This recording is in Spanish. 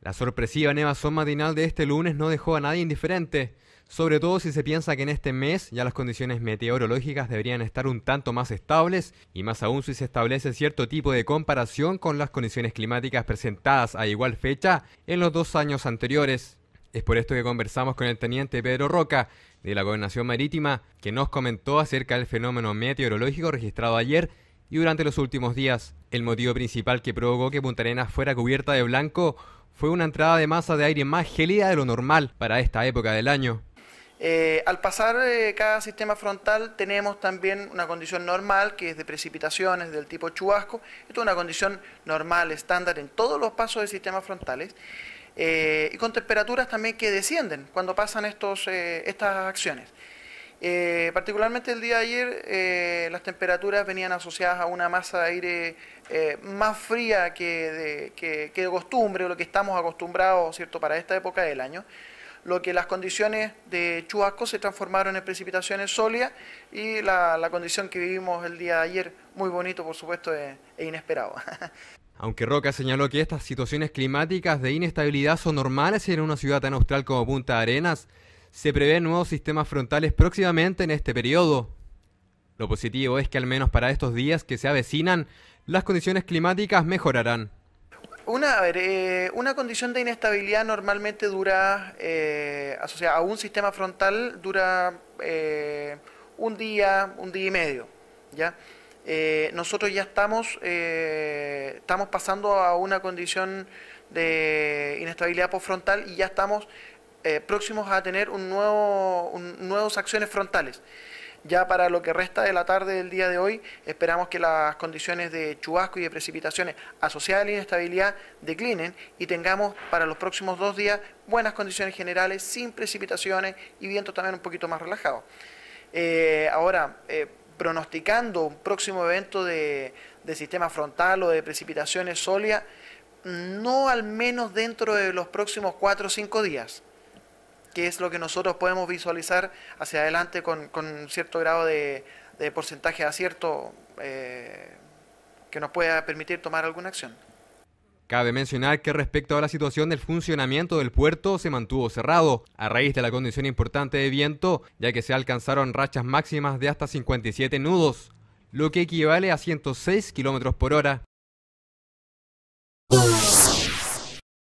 La sorpresiva nevazón matinal de este lunes no dejó a nadie indiferente, sobre todo si se piensa que en este mes ya las condiciones meteorológicas deberían estar un tanto más estables y más aún si se establece cierto tipo de comparación con las condiciones climáticas presentadas a igual fecha en los dos años anteriores. Es por esto que conversamos con el teniente Pedro Roca de la Gobernación Marítima, que nos comentó acerca del fenómeno meteorológico registrado ayer y durante los últimos días. El motivo principal que provocó que Punta Arenas fuera cubierta de blanco fue una entrada de masa de aire más gelida de lo normal para esta época del año. Eh, al pasar eh, cada sistema frontal tenemos también una condición normal que es de precipitaciones del tipo chubasco. Esto es una condición normal, estándar en todos los pasos de sistemas frontales. Eh, y con temperaturas también que descienden cuando pasan estos, estas acciones. Eh, particularmente el día de ayer eh, las temperaturas venían asociadas a una masa de aire eh, más fría que de, costumbre, o lo que estamos acostumbrados ¿cierto? para esta época del año, lo que las condiciones de Chuasco se transformaron en precipitaciones sólidas y la, condición que vivimos el día de ayer, muy bonito por supuesto e, e inesperado. Aunque Roca señaló que estas situaciones climáticas de inestabilidad son normales en una ciudad tan austral como Punta Arenas, se prevén nuevos sistemas frontales próximamente en este periodo. Lo positivo es que al menos para estos días que se avecinan, las condiciones climáticas mejorarán. Una, eh, una condición de inestabilidad normalmente dura, asociada eh, a un sistema frontal, dura eh, un día, un día y medio. ¿ya? nosotros ya estamos, estamos pasando a una condición de inestabilidad postfrontal y ya estamos eh, próximos a tener un nuevo, nuevas acciones frontales. Ya para lo que resta de la tarde del día de hoy, esperamos que las condiciones de chubasco y de precipitaciones asociadas a la inestabilidad declinen y tengamos para los próximos dos días buenas condiciones generales, sin precipitaciones y viento también un poquito más relajado. Eh, ahora, eh, pronosticando un próximo evento de, de sistema frontal o de precipitaciones sólidas, no al menos dentro de los próximos cuatro o cinco días que es lo que nosotros podemos visualizar hacia adelante con, con cierto grado de, porcentaje de acierto eh, que nos pueda permitir tomar alguna acción. Cabe mencionar que respecto a la situación del funcionamiento del puerto se mantuvo cerrado a raíz de la condición importante de viento, ya que se alcanzaron rachas máximas de hasta 57 nudos, lo que equivale a 106 kilómetros por hora.